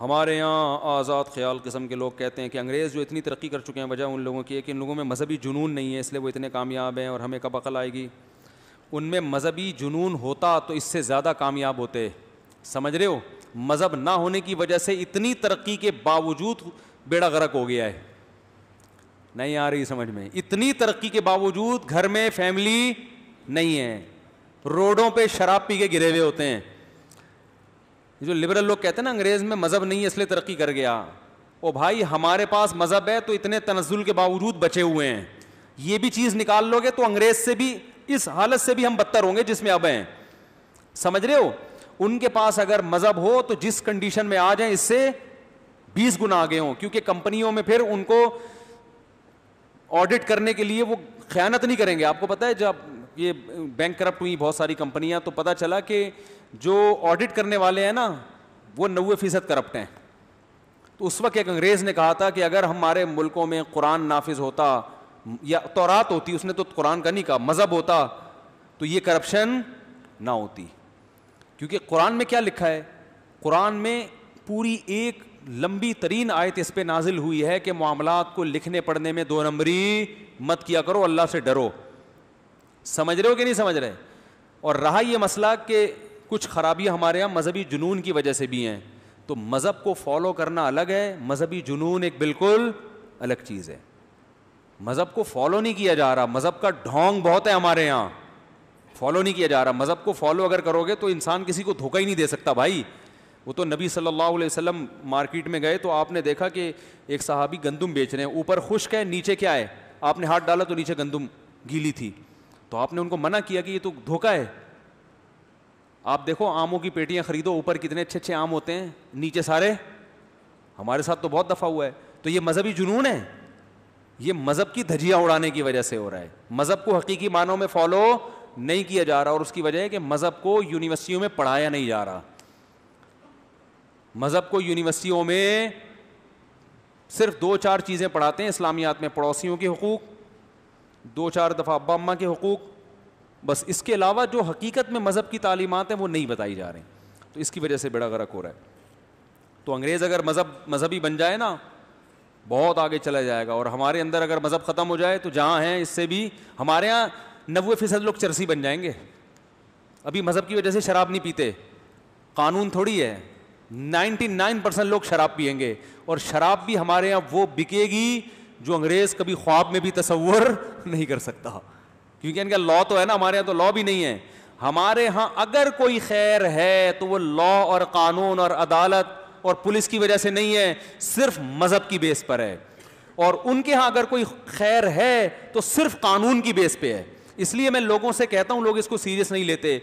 हमारे यहाँ आज़ाद ख्याल किस्म के लोग कहते हैं कि अंग्रेज़ जो इतनी तरक्की कर चुके हैं वजह उन लोगों की है कि इन लोगों में मजहबी जुनून नहीं है इसलिए वो इतने कामयाब हैं और हमें कब अकल आएगी उनमें मजहबी जुनून होता तो इससे ज़्यादा कामयाब होते समझ रहे हो मज़हब ना होने की वजह से इतनी तरक्की के बावजूद बेड़ा गर्क हो गया है नहीं आ रही समझ में इतनी तरक्की के बावजूद घर में फैमिली नहीं है रोडों पर शराब पी के गिरे हुए होते हैं ये जो लिबरल लोग कहते हैं ना अंग्रेज में मज़हब नहीं है इसलिए तरक्की कर गया ओ भाई हमारे पास मज़हब है तो इतने तनजुल के बावजूद बचे हुए हैं ये भी चीज़ निकाल लोगे तो अंग्रेज से भी इस हालत से भी हम बदतर होंगे जिसमें अब हैं समझ रहे हो उनके पास अगर मज़हब हो तो जिस कंडीशन में आ जाए इससे बीस गुना आगे हों क्योंकि कंपनियों में फिर उनको ऑडिट करने के लिए वो ख्यानत नहीं करेंगे आपको पता है जब ये बैंक करप्ट हुई बहुत सारी कंपनियां तो पता चला कि जो ऑडिट करने वाले हैं ना वो नवे फीसद करप्ट हैं तो उस वक्त एक अंग्रेज़ ने कहा था कि अगर हमारे मुल्कों में कुरान नाफिज होता या तोरात होती उसने तो कुरान का नहीं कहा मज़हब होता तो ये करप्शन ना होती क्योंकि कुरान में क्या लिखा है कुरान में पूरी एक लंबी तरीन आयत इस पर नाजिल हुई है कि मामला को लिखने पढ़ने में दो नंबरी मत किया करो अल्लाह से डरो समझ रहे हो कि नहीं समझ रहे और रहा यह मसला कि कुछ खराबियाँ हमारे यहाँ मजहबी जुनून की वजह से भी हैं तो मज़हब को फॉलो करना अलग है मजहबी जुनून एक बिल्कुल अलग चीज़ है मज़हब को फॉलो नहीं किया जा रहा मज़हब का ढोंग बहुत है हमारे यहाँ फॉलो नहीं किया जा रहा मज़हब को फॉलो अगर करोगे तो इंसान किसी को धोखा ही नहीं दे सकता भाई वो तो नबी सल्लल्लाहु अलैहि वसल्लम मार्केट में गए तो आपने देखा कि एक साहबी गंदम बेच रहे हैं ऊपर खुश्क है नीचे क्या है आपने हाथ डाला तो नीचे गंदुम गीली थी तो आपने उनको मना किया कि ये तो धोखा है आप देखो आमों की पेटियां खरीदो ऊपर कितने अच्छे अच्छे आम होते हैं नीचे सारे हमारे साथ तो बहुत दफ़ा हुआ है तो ये मज़हबी जुनून है ये मज़हब की धजिया उड़ाने की वजह से हो रहा है मज़हब को हकीकी मानों में फॉलो नहीं किया जा रहा और उसकी वजह है कि मज़हब को यूनिवर्सिटियों में पढ़ाया नहीं जा रहा मज़हब को यूनिवर्सिटियों में सिर्फ दो चार चीज़ें पढ़ाते हैं इस्लामियात में पड़ोसियों के हकूक़ दो चार दफ़ा अब्बा अम्मा के हकूक़ बस इसके अलावा जो हकीकत में मज़हब की तालीमत हैं वो नहीं बताई जा रही तो इसकी वजह से बेड़ा गर्क हो रहा है तो अंग्रेज़ अगर मज़हब मज़हबी बन जाए ना बहुत आगे चला जाएगा और हमारे अंदर अगर मज़हब ख़त्म हो जाए तो जहाँ हैं इससे भी हमारे यहाँ नबे फ़ीसद लोग चरसी बन जाएंगे अभी मज़हब की वजह से शराब नहीं पीते कानून थोड़ी है नाइन्टी नाइन परसेंट लोग शराब पियेंगे और शराब भी हमारे यहाँ वो बिकेगी जो अंग्रेज कभी ख्वाब में भी तस्वर नहीं कर सकता क्योंकि इनका लॉ तो है ना हमारे यहाँ तो लॉ भी नहीं है हमारे यहाँ अगर कोई खैर है तो वो लॉ और कानून और अदालत और पुलिस की वजह से नहीं है सिर्फ मज़हब की बेस पर है और उनके यहाँ अगर कोई खैर है तो सिर्फ कानून की बेस पे है इसलिए मैं लोगों से कहता हूँ लोग इसको सीरियस नहीं लेते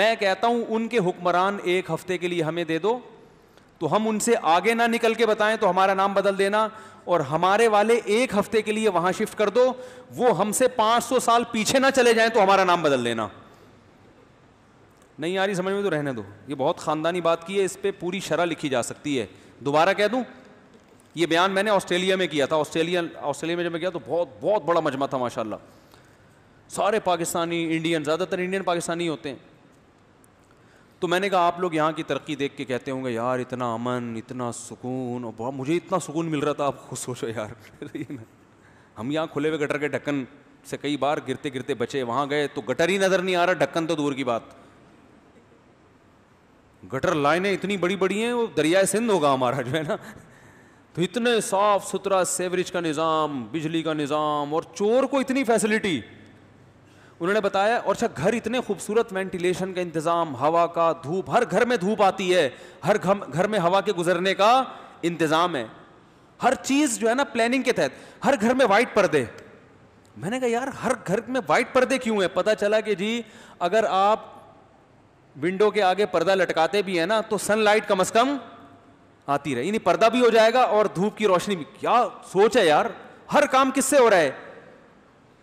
मैं कहता हूँ उनके हुक्मरान एक हफ्ते के लिए हमें दे दो तो हम उनसे आगे ना निकल के बताएं तो हमारा नाम बदल देना और हमारे वाले एक हफ्ते के लिए वहां शिफ्ट कर दो वो हमसे 500 साल पीछे ना चले जाएं तो हमारा नाम बदल देना नहीं आ रही समझ में तो रहने दो ये बहुत ख़ानदानी बात की है इस पर पूरी शरह लिखी जा सकती है दोबारा कह दूं ये बयान मैंने ऑस्ट्रेलिया में किया था ऑस्ट्रेलिया ऑस्ट्रेलिया में जब मैं गया तो बहुत बहुत बड़ा मजमा था माशाला सारे पाकिस्तानी इंडियन ज़्यादातर इंडियन पाकिस्तानी होते हैं तो मैंने कहा आप लोग यहाँ की तरक्की देख के कहते होंगे यार इतना अमन इतना सुकून और मुझे इतना सुकून मिल रहा था आप खुद सोचो यार हम यहाँ खुले हुए गटर के ढक्कन से कई बार गिरते गिरते बचे वहाँ गए तो गटर ही नज़र नहीं आ रहा ढक्कन तो दूर की बात गटर लाइनें इतनी बड़ी बड़ी हैं वो दरियाए सिंध होगा हमारा जो है ना तो इतने साफ सुथरा सेवरेज का निज़ाम बिजली का निज़ाम और चोर को इतनी फैसिलिटी उन्होंने बताया और अच्छा घर इतने खूबसूरत वेंटिलेशन का इंतज़ाम हवा का धूप हर घर में धूप आती है हर घर में हवा के गुजरने का इंतज़ाम है हर चीज़ जो है ना प्लानिंग के तहत हर घर में वाइट पर्दे मैंने कहा यार हर घर में वाइट पर्दे क्यों है पता चला कि जी अगर आप विंडो के आगे पर्दा लटकाते भी है ना तो सनलाइट कम अज कम आती रहे पर्दा भी हो जाएगा और धूप की रोशनी भी क्या सोच है यार हर काम किससे हो रहा है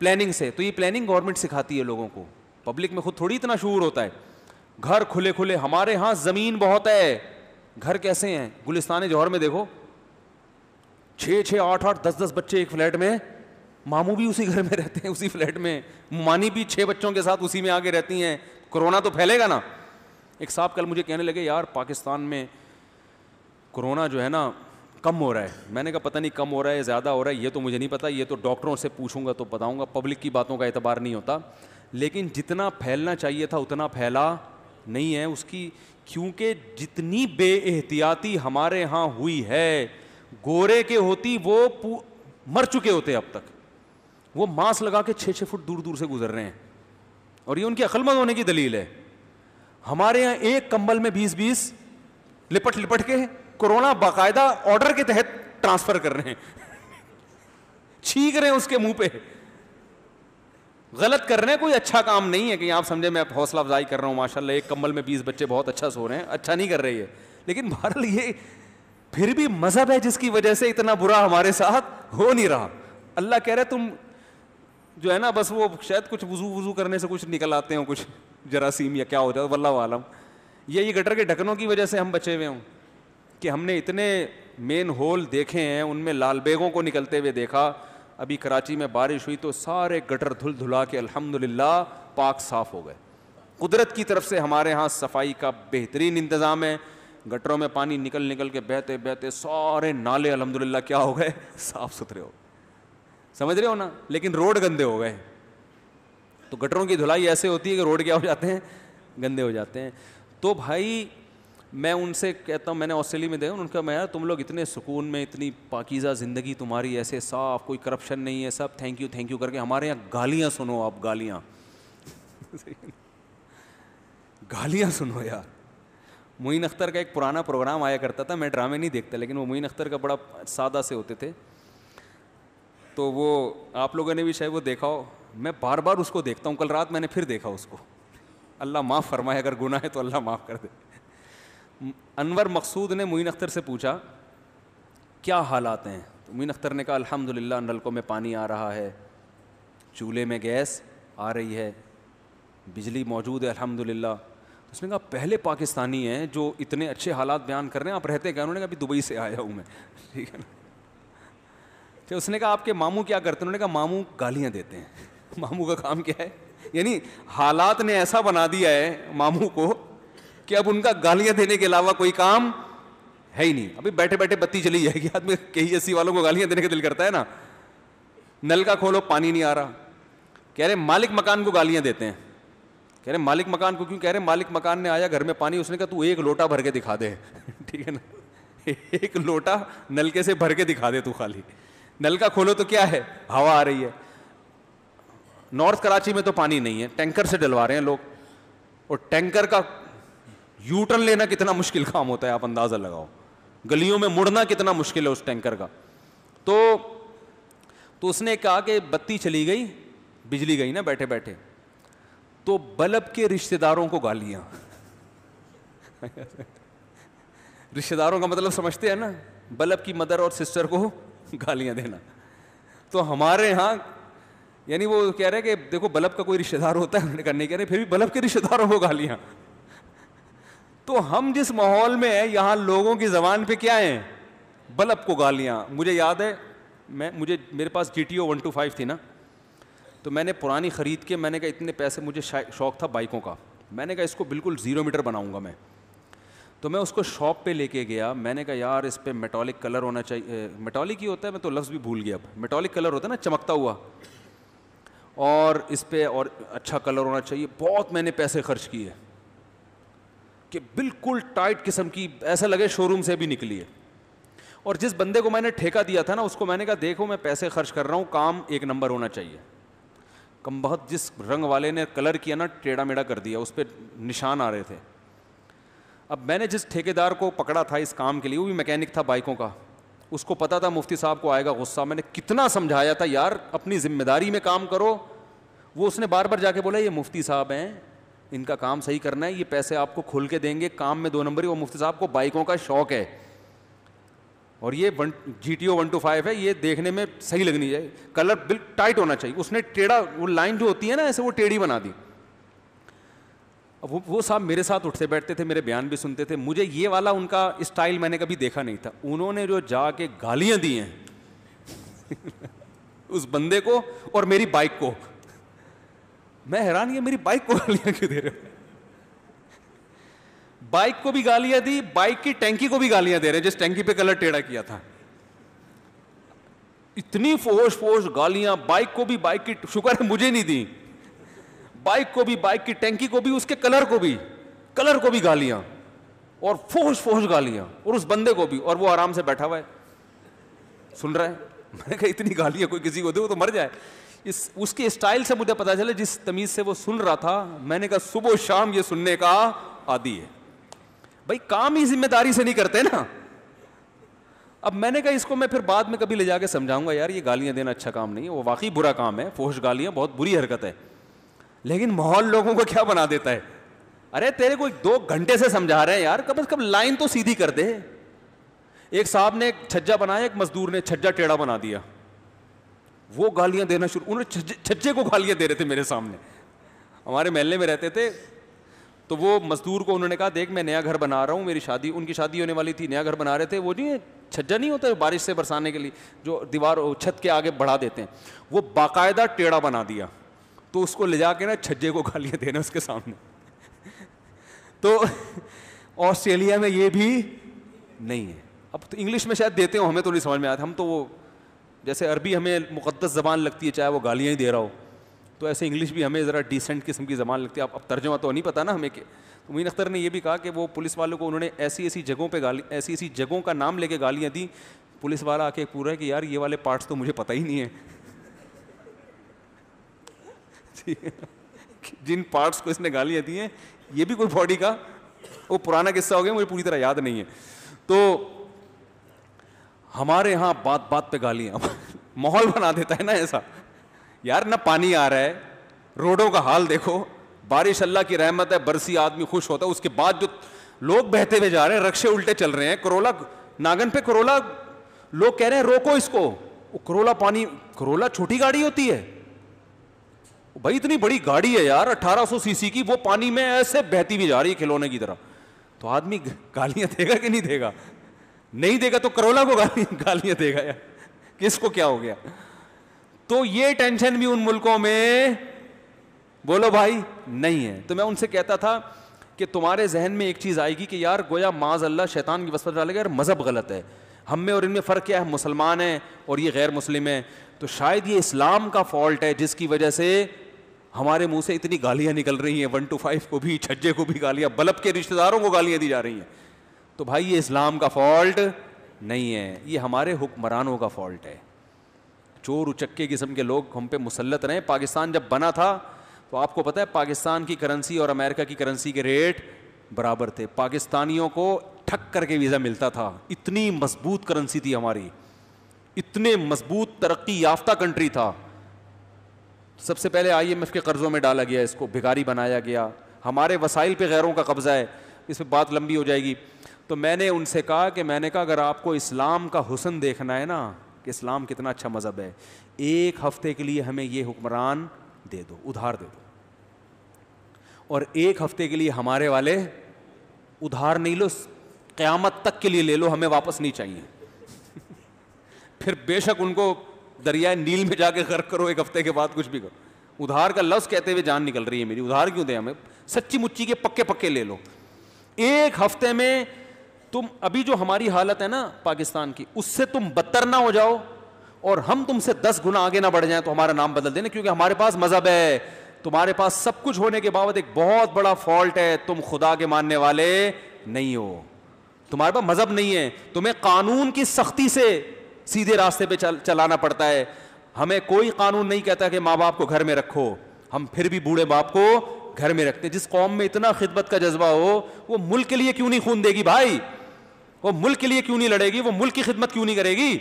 प्लानिंग से तो ये प्लानिंग गवर्नमेंट सिखाती है लोगों को पब्लिक में खुद थोड़ी इतना शूर होता है घर खुले खुले हमारे यहाँ ज़मीन बहुत है घर कैसे हैं गुलिस्तान जौहर में देखो छः छः आठ आठ दस दस बच्चे एक फ्लैट में मामू भी उसी घर में रहते हैं उसी फ्लैट में मानी भी छः बच्चों के साथ उसी में आगे रहती हैं कोरोना तो फैलेगा ना एक साहब कल मुझे कहने लगे यार पाकिस्तान में कोरोना जो है ना कम हो रहा है मैंने कहा पता नहीं कम हो रहा है ज़्यादा हो रहा है ये तो मुझे नहीं पता ये तो डॉक्टरों से पूछूंगा तो बताऊंगा पब्लिक की बातों का एतबार नहीं होता लेकिन जितना फैलना चाहिए था उतना फैला नहीं है उसकी क्योंकि जितनी बे एहतियाती हमारे यहाँ हुई है गोरे के होती वो मर चुके होते अब तक वो मास्क लगा के छः छः फुट दूर दूर से गुजर रहे हैं और ये उनकी अकलमंद होने की दलील है हमारे यहाँ एक कंबल में बीस बीस लिपट लिपट के कोरोना बाकायदा ऑर्डर के तहत ट्रांसफर कर रहे हैं छींक रहे हैं उसके मुंह पे गलत कर रहे हैं कोई अच्छा काम नहीं है कि आप समझे मैं हौसला अफजाई कर रहा हूं माशाला एक कम्बल में बीस बच्चे बहुत अच्छा सो रहे हैं अच्छा नहीं कर रही है लेकिन बहरहाल ये फिर भी मजहब है जिसकी वजह से इतना बुरा हमारे साथ हो नहीं रहा अल्लाह कह रहे तुम जो है ना बस वो शायद कुछ वजू वजू करने से कुछ निकल आते हो कुछ जरासीम या क्या हो जाता वल्ला वालम या ये गटर के ढकनों की वजह से हम बचे हुए हूँ कि हमने इतने मेन होल देखे हैं उनमें लाल बेगों को निकलते हुए देखा अभी कराची में बारिश हुई तो सारे गटर धुल धुला के अल्हम्दुलिल्लाह पाक साफ़ हो गए कुदरत की तरफ से हमारे यहाँ सफाई का बेहतरीन इंतज़ाम है गटरों में पानी निकल निकल के बहते बहते सारे नाले अलहमदिल्ला क्या हो गए साफ़ सुथरे हो समझ रहे हो ना लेकिन रोड गंदे हो गए तो गटरों की धुलाई ऐसे होती है कि रोड क्या हो जाते हैं गंदे हो जाते हैं तो भाई मैं उनसे कहता हूँ मैंने ऑस्ट्रेलिया में देखा उनका मैं यार तुम लोग इतने सुकून में इतनी पाकिज़ा ज़िंदगी तुम्हारी ऐसे साफ कोई करप्शन नहीं है सब थैंक यू थैंक यू करके हमारे यहाँ गालियाँ सुनो आप गालियाँ गालियाँ सुनो यार मोइन अख्तर का एक पुराना प्रोग्राम आया करता था मैं ड्रामे नहीं देखता लेकिन वो मोइन अख्तर का बड़ा सादा से होते थे तो वो आप लोगों ने भी शायद वो देखा हो मैं बार बार उसको देखता हूँ कल रात मैंने फिर देखा उसको अल्लाह माफ़ फरमाए अगर गुना है तो अल्लाह माफ़ कर दे अनवर मकसूद ने मोइन अख्तर से पूछा क्या हालात हैं तो मोइन अख्तर ने कहा अल्हम्दुलिल्लाह नलकों में पानी आ रहा है चूल्हे में गैस आ रही है बिजली मौजूद है अल्हम्दुलिल्लाह तो उसने कहा पहले पाकिस्तानी हैं जो इतने अच्छे हालात बयान कर रहे हैं आप रहते क्या उन्होंने कहा अभी दुबई से आया हूँ मैं ठीक है ना फिर उसने कहा आपके मामू क्या करते हैं उन्होंने कहा मामू गालियाँ देते हैं मामू का काम क्या है यानी हालात ने ऐसा बना दिया है मामू को कि अब उनका गालियां देने के अलावा कोई काम है ही नहीं अभी बैठे बैठे बत्ती चली जाएगी आदमी कई ऐसी वालों को गालियां देने का दिल करता है ना नल का खोलो पानी नहीं आ रहा कह रहे मालिक मकान को गालियां देते हैं कह रहे मालिक मकान को क्यों कह रहे मालिक मकान ने आया घर में पानी उसने कहा तू एक लोटा भर के दिखा दे ठीक है ना एक लोटा नलके से भर के दिखा दे तू खाली नलका खोलो तो क्या है हवा आ रही है नॉर्थ कराची में तो पानी नहीं है टैंकर से डलवा रहे हैं लोग और टैंकर का यूटर्न लेना कितना मुश्किल काम होता है आप अंदाज़ा लगाओ गलियों में मुड़ना कितना मुश्किल है उस टैंकर का तो तो उसने कहा कि बत्ती चली गई बिजली गई ना बैठे बैठे तो बल्ब के रिश्तेदारों को गालियां रिश्तेदारों का मतलब समझते हैं ना बल्ब की मदर और सिस्टर को गालियां देना तो हमारे यहां यानी वो कह रहे हैं कि देखो बल्ब का कोई रिश्तेदार होता है उन्होंने कहा नहीं कह रहे फिर भी बल्ब के रिश्तेदारों को गालियां तो हम जिस माहौल में हैं यहाँ लोगों की ज़बान पे क्या है बल्ब को गालियाँ मुझे याद है मैं मुझे मेरे पास G T O one two five थी ना तो मैंने पुरानी ख़रीद के मैंने कहा इतने पैसे मुझे शौक़ था बाइकों का मैंने कहा इसको बिल्कुल ज़ीरो मीटर बनाऊंगा मैं तो मैं उसको शॉप पे लेके गया मैंने कहा यार इस पर मेटोलिक कलर होना चाहिए मेटोलिक ही होता है मैं तो लफ्ज़ भी भूल गया अब मेटोलिक कलर होता है ना चमकता हुआ और इस पर और अच्छा कलर होना चाहिए बहुत मैंने पैसे खर्च किए कि बिल्कुल टाइट किस्म की ऐसा लगे शोरूम से भी निकली है और जिस बंदे को मैंने ठेका दिया था ना उसको मैंने कहा देखो मैं पैसे खर्च कर रहा हूँ काम एक नंबर होना चाहिए कम बहुत जिस रंग वाले ने कलर किया ना टेढ़ा मेढ़ा कर दिया उस पर निशान आ रहे थे अब मैंने जिस ठेकेदार को पकड़ा था इस काम के लिए वो भी मैकेनिक था बाइकों का उसको पता था मुफ्ती साहब को आएगा गुस्सा मैंने कितना समझाया था यार अपनी जिम्मेदारी में काम करो वो उसने बार बार जाके बोला ये मुफ्ती साहब हैं इनका काम सही करना है ये पैसे आपको खोल के देंगे काम में दो नंबर ही वो मुफ्ती साहब को बाइकों का शौक है और ये one G T O one two five है ये देखने में सही लगनी चाहिए कलर बिल टाइट होना चाहिए उसने टेढ़ा वो लाइन जो होती है ना ऐसे वो टेढ़ी बना दी अब वो वो साहब मेरे साथ उठते बैठते थे मेरे बयान भी सुनते थे मुझे ये वाला उनका स्टाइल मैंने कभी देखा नहीं था उन्होंने जो जाके गालियाँ दी हैं उस बंदे को और मेरी बाइक को मैं हैरान ये मेरी बाइक को गालियां क्यों दे रहे हो बाइक को भी गालियां दी बाइक की टैंकी को भी गालियां दे रहे जिस टैंकी पे कलर टेढ़ा किया था इतनी फोर्स फोर्स गालियां बाइक को भी बाइक की शुक्र है मुझे नहीं दी बाइक को भी बाइक की टैंकी को भी उसके कलर को भी कलर को भी गालियां और फोर्स फोर्स गालियां और उस बंदे को भी और वो आराम से बैठा हुआ है सुन रहा है मैंने कहा इतनी गालियां कोई किसी को दे वो तो मर जाए इस उसके स्टाइल से मुझे पता चला जिस तमीज़ से वो सुन रहा था मैंने कहा सुबह शाम ये सुनने का आदि है भाई काम ही जिम्मेदारी से नहीं करते ना अब मैंने कहा इसको मैं फिर बाद में कभी ले जाके समझाऊंगा यार ये गालियां देना अच्छा काम नहीं है वो वाकई बुरा काम है फोश गालियां बहुत बुरी हरकत है लेकिन माहौल लोगों को क्या बना देता है अरे तेरे को दो घंटे से समझा रहे हैं यार कम से कब लाइन तो सीधी कर दे एक साहब ने एक छज्जा बनाया एक मजदूर ने छज्जा टेढ़ा बना दिया वो गालियाँ देना शुरू उन्होंने छज्जे को गालियाँ दे रहे थे मेरे सामने हमारे महल्ले में रहते थे तो वो मजदूर को उन्होंने कहा देख मैं नया घर बना रहा हूँ मेरी शादी उनकी शादी होने वाली थी नया घर बना रहे थे वो नहीं छज्जा नहीं होता बारिश से बरसाने के लिए जो दीवार छत के आगे बढ़ा देते हैं वो बाकायदा टेढ़ा बना दिया तो उसको ले जाके ना छज्जे को गालियाँ देना उसके सामने तो ऑस्ट्रेलिया में ये भी नहीं है अब तो इंग्लिश में शायद देते हो हमें तो नहीं समझ में आता हम तो वो जैसे अरबी हमें मुक़दस ज़बान लगती है चाहे वो गालियाँ ही दे रहा हो तो ऐसे इंग्लिश भी हमें ज़रा डिसेंट किस्म की ज़बान लगती है अब अब तर्जमा तो नहीं पता ना हमें कि तो मीन अख्तर ने यह भी कहा कि वो पुलिस वालों को उन्होंने ऐसी ऐसी जगहों पर गाली ऐसी ऐसी जगहों का नाम लेके गालियाँ दी पुलिस वाला आके पूरा है कि यार ये वाले पार्ट्स तो मुझे पता ही नहीं है जिन पार्ट्स को इसने गालियाँ दी हैं ये भी कोई बॉडी का वो पुराना किस्सा हो गया मुझे पूरी तरह याद नहीं है तो हमारे यहाँ बात बात पे गालियां माहौल बना देता है ना ऐसा यार ना पानी आ रहा है रोडों का हाल देखो बारिश अल्लाह की रहमत है बरसी आदमी खुश होता है उसके बाद जो लोग बहते हुए जा रहे हैं रक्षे उल्टे चल रहे हैं करोला नागन पे करोला लोग कह रहे हैं रोको इसको करोला पानी करोला छोटी गाड़ी होती है भाई इतनी बड़ी गाड़ी है यार 1800 सीसी की वो पानी में ऐसे बहती भी जा रही है खिलौने की तरह तो आदमी गालियां देगा कि नहीं देगा नहीं देगा तो करोला को गाली गालियां देगा यार किसको क्या हो गया तो ये टेंशन भी उन मुल्कों में बोलो भाई नहीं है तो मैं उनसे कहता था कि तुम्हारे जहन में एक चीज़ आएगी कि यार गोया माज अल्लाह शैतान की वस्फत डालेगा यार मज़हब गलत है हम में और इनमें फ़र्क क्या है मुसलमान है और ये गैर मुस्लिम है तो शायद ये इस्लाम का फॉल्ट है जिसकी वजह से हमारे मुंह से इतनी गालियां निकल रही हैं वन टू फाइव को भी छज्जे को भी गालियां बलब के रिश्तेदारों को गालियां दी जा रही हैं तो भाई ये इस्लाम का फॉल्ट नहीं है ये हमारे हुक्मरानों का फॉल्ट है चोर उचक्के किस्म के लोग हम पे मुसलत रहे पाकिस्तान जब बना था तो आपको पता है पाकिस्तान की करेंसी और अमेरिका की करेंसी के रेट बराबर थे पाकिस्तानियों को ठक करके वीज़ा मिलता था इतनी मजबूत करेंसी थी हमारी इतने मजबूत तरक्की याफ्ता कंट्री था सबसे पहले आई एम एफ के कर्ज़ों में डाला गया इसको भिगारी बनाया गया हमारे वसाइल पर गैरों का कब्ज़ा है इस पर बात लंबी हो जाएगी तो मैंने उनसे कहा कि मैंने कहा अगर आपको इस्लाम का हुसन देखना है ना कि इस्लाम कितना अच्छा मज़हब है एक हफ्ते के लिए हमें ये हुक्मरान दे दो उधार दे दो और एक हफ्ते के लिए हमारे वाले उधार नहीं लो क्यामत तक के लिए ले लो हमें वापस नहीं चाहिए फिर बेशक उनको दरिया नील में जाके गर्क करो एक हफ्ते के बाद कुछ भी करो उधार का लफ्ज़ कहते हुए जान निकल रही है मेरी उधार क्यों दे हमें सच्ची मुच्ची के पक्के पक्के ले लो एक हफ्ते में तुम अभी जो हमारी हालत है ना पाकिस्तान की उससे तुम बदतर ना हो जाओ और हम तुमसे दस गुना आगे ना बढ़ जाएं तो हमारा नाम बदल देना क्योंकि हमारे पास मजहब है तुम्हारे पास सब कुछ होने के बावजूद एक बहुत बड़ा फॉल्ट है तुम खुदा के मानने वाले नहीं हो तुम्हारे पास मजहब नहीं है तुम्हें कानून की सख्ती से सीधे रास्ते पे चल, चलाना पड़ता है हमें कोई कानून नहीं कहता कि माँ बाप को घर में रखो हम फिर भी बूढ़े बाप को घर में रखते जिस कौम में इतना खिदमत का जज्बा हो वो मुल्क के लिए क्यों नहीं खून देगी भाई वो मुल्क के लिए क्यों नहीं लड़ेगी वो मुल्क की खिदमत क्यों नहीं करेगी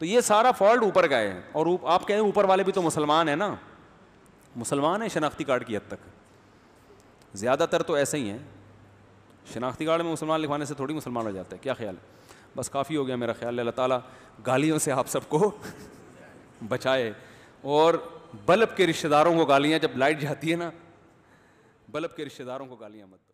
तो ये सारा फॉल्ट ऊपर का है और आप कहें ऊपर वाले भी तो मुसलमान हैं ना मुसलमान है शनाख्ती कार्ड की हद तक ज़्यादातर तो ऐसे ही हैं शनाख्ती कार्ड में मुसलमान लिखवाने से थोड़ी मुसलमान हो जाते हैं क्या ख्याल बस काफ़ी हो गया मेरा ख्याल अल्लाह ताला गालियों से आप सबको बचाए और बल्ब के रिश्तेदारों को गालियाँ जब लाइट जाती है ना बल्ब के रिश्तेदारों को गालियाँ मत